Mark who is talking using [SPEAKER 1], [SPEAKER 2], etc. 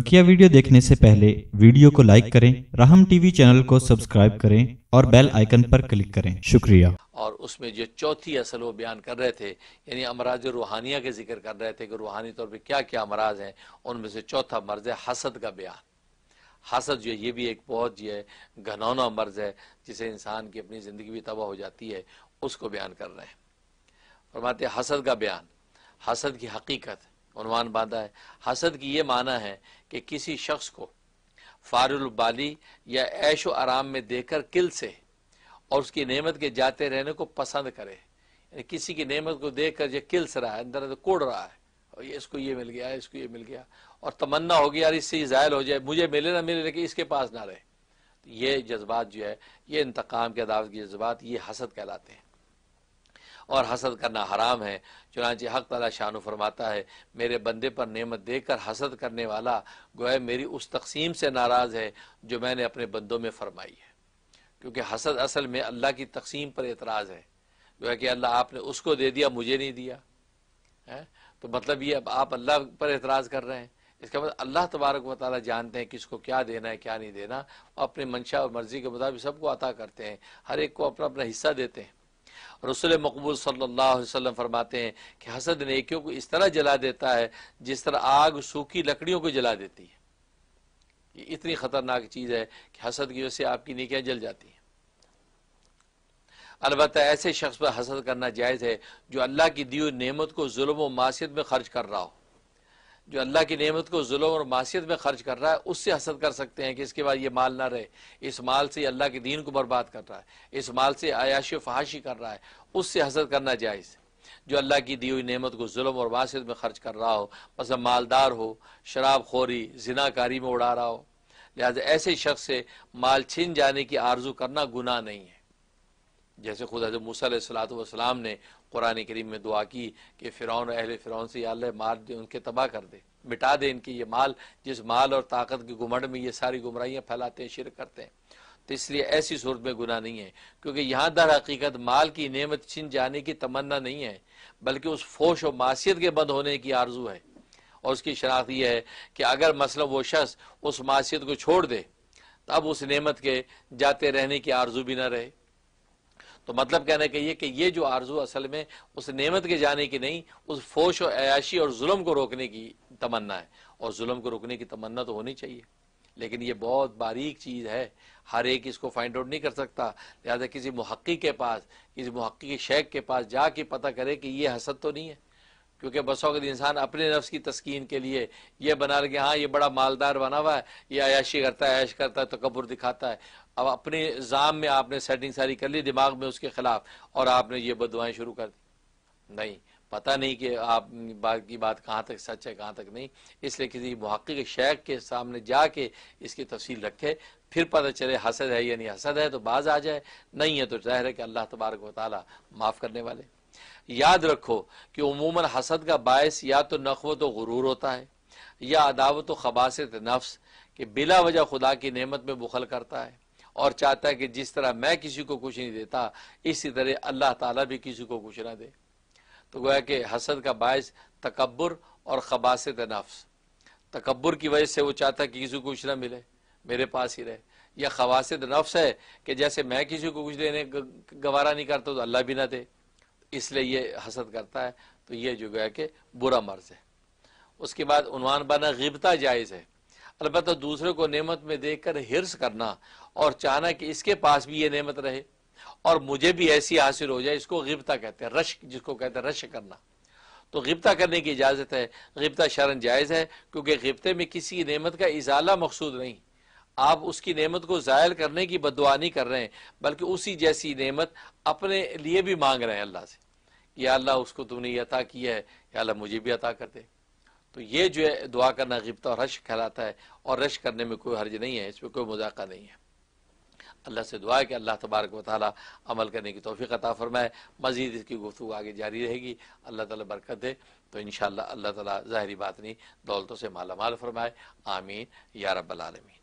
[SPEAKER 1] बकिया वीडियो देखने से पहले वीडियो को लाइक करें राहम टीवी चैनल को सब्सक्राइब करें और बेल आइकन पर क्लिक करें शुक्रिया और उसमें जो चौथी असल वो बयान कर रहे थे यानी अमराज रूहानिया के जिक्र कर रहे थे कि रूहानी तौर पे क्या क्या अमराज हैं उनमें से चौथा मर्ज है हसद का बयान हसद जो है ये भी एक बहुत जो है घनौना मर्ज है जिसे इंसान की अपनी ज़िंदगी भी तबाह हो जाती है उसको बयान कर रहे हैं फरमाते हसद का बयान हसद की हकीकत उनवान बाधा है हसद की ये माना है कि किसी शख्स को फारुल बाली या ऐश आराम में देकर किल से और उसकी नेमत के जाते रहने को पसंद करे किसी की नेमत को देख कर यह किल्स रहा है अंदर अंदर कोड़ रहा है और ये इसको ये मिल गया इसको ये मिल गया और तमन्ना होगी यार इससे जायल हो जाए मुझे मिले ना मिले लेकिन इसके पास ना रहे तो ये जज्बात जो है ये इंतकाम के अदावत के जज्बात ये हसद कहलाते हैं और हसद करना हराम है चुनाची हक तला शान फरमाता है मेरे बंदे पर नेमत देकर हसद करने वाला गोए मेरी उस तकसीम से नाराज़ है जो मैंने अपने बंदों में फरमाई है क्योंकि हसद असल में अल्लाह की तकसीम पर एतराज़ है गोया कि अल्लाह आपने उसको दे दिया मुझे नहीं दिया है तो मतलब ये अब आप अल्लाह पर एतराज़ कर रहे हैं इसका मतलब अल्लाह तबारक व ताली जानते हैं किसको क्या देना है क्या नहीं देना और अपने मंशा और मर्ज़ी के मुताबिक सबको अता करते हैं हर एक को अपना अपना हिस्सा देते हैं रसुल मकबूल सल्लल्लाहु अलैहि वसल्लम फरमाते हैं कि हसद नेकियों को इस तरह जला देता है जिस तरह आग सूखी लकड़ियों को जला देती है ये इतनी ख़तरनाक चीज़ है कि हसद की वजह से आपकी नेकियाँ जल जाती हैं अलबत् ऐसे शख्स पर हसद करना जायज़ है जो अल्लाह की दी हुई को जुल्म व मासीत में खर्च कर रहा हो जो अल्लाह की नियमत को जुलम और मासीत में खर्च कर रहा है उससे हसद कर सकते हैं कि इसके बाद ये माल ना रहे इस माल से अल्लाह के दीन को बर्बाद कर रहा है इस माल से आयाशी फहाशी कर रहा है उससे हसद करना जायज़ जो अल्लाह की दी हुई नियमत को जुलम और मासीत में खर्च कर रहा हो मसलन मालदार हो शराब खोरी जिनाकारी में उड़ा रहा हो लिहाजा ऐसे शख्स से माल छिन जाने की आरजू करना गुना नहीं है जैसे खुद हजरत मूसलाम ने कुरान करीम में दुआ की कि फ़िरौन अहल फ़िरौन से अल्लाह मार दे उनके तबाह कर दे मिटा दे इनकी ये माल जिस माल और ताकत के घुमंड में ये सारी गुमराहियाँ फैलाते हैं शिर करते हैं तो इसलिए ऐसी सूरत में गुना नहीं है क्योंकि यहाँ दर हकीकत माल की नेमत छिन जाने की तमन्ना नहीं है बल्कि उस फोश और मासीत के बंद होने की आरजू है और उसकी शनाख्त यह है कि अगर मसलब वो शख्स उस मासीत को छोड़ दे तब उस नेमत के जाते रहने की आरजू भी ना रहे तो मतलब कहने का ये कि ये जो आरजू असल में उस नेमत के जाने की नहीं उस फोश और अयाशी और जुल्म को रोकने की तमन्ना है और जुल्म को रोकने की तमन्ना तो होनी चाहिए लेकिन ये बहुत बारीक चीज़ है हर एक इसको फाइंड आउट नहीं कर सकता लिहाजा किसी मुहक्की के पास किसी महक्की के शेख के पास जाके पता करे कि ये हसद तो नहीं है क्योंकि बसों के इंसान अपने नफ्स की तस्कीन के लिए ये बना रहे कि हाँ ये बड़ा मालदार बना हुआ है ये अयाशी करता है ऐश करता है तो कबूर दिखाता है अब अपने जाम में आपने सेटिंग सारी कर ली दिमाग में उसके खिलाफ और आपने ये बदवाएँ शुरू कर दी नहीं पता नहीं कि आप बात की बात कहाँ तक सच है कहाँ तक नहीं इसलिए किसी महक़ के शेख के सामने जाके इसकी तफसील रखे फिर पता चले हसद है या नहीं हसद है तो बाज आ जाए नहीं है तो ज़ाहिर है कि अल्लाह तबारक वाली माफ़ करने वाले याद रखो कि उमूमन हसद का बायस या तो नखवत गुरूर होता है या अदावत खबासत नफ्स के बिला वजह खुदा की नेमत में बुखल करता है और चाहता है कि जिस तरह मैं किसी को कुछ नहीं देता इसी तरह अल्लाह ताला भी किसी को कुछ ना दे तो गोया कि हसद का बायस तकबर और खबासत नफ्स तकबर की वजह से वो चाहता है कि किसी को कुछ ना मिले मेरे पास ही रहे या खबासत नफ्स है कि जैसे मैं किसी को कुछ देने गवारा नहीं करता तो अल्लाह भी ना दे इसलिए ये हसद करता है तो ये जो गया कि बुरा मर्ज है उसके बाद उनवान बना गिबता जायज़ है अलबत् दूसरे को नेमत में देख कर हिरस करना और चाहना कि इसके पास भी ये नेमत रहे और मुझे भी ऐसी हासिल हो जाए इसको गिबता कहते हैं रश जिसको कहते हैं रश करना तो गिबता करने की इजाज़त है गिबता शरण जायज़ है क्योंकि गिबते में किसी नेमत का इजाला मकसूद नहीं आप उसकी नेमत को ज़ायल करने की बदवा नहीं कर रहे हैं बल्कि उसी जैसी नेमत अपने लिए भी मांग रहे हैं अल्लाह से या अल्लाह उसको तुमने ये अता किया है या अल्लाह मुझे भी अता कर दे तो ये जो है दुआ करना गिबता और रश कहलाता है और रश करने में कोई हर्ज नहीं है इसमें कोई मजाका नहीं है अल्लाह से दुआ है कि अल्लाह तबारक वाली अमल करने की तोफ़ी अता फ़रमाए मज़ीद इसकी गुफ्तु आगे जारी रहेगी अल्लाह ताला बरकत दे तो इन शाह अल्लाह ताला ज़ाहरी बात नहीं दौलतों से मालामाल फरमाए आमीन या रब्बल आलमीन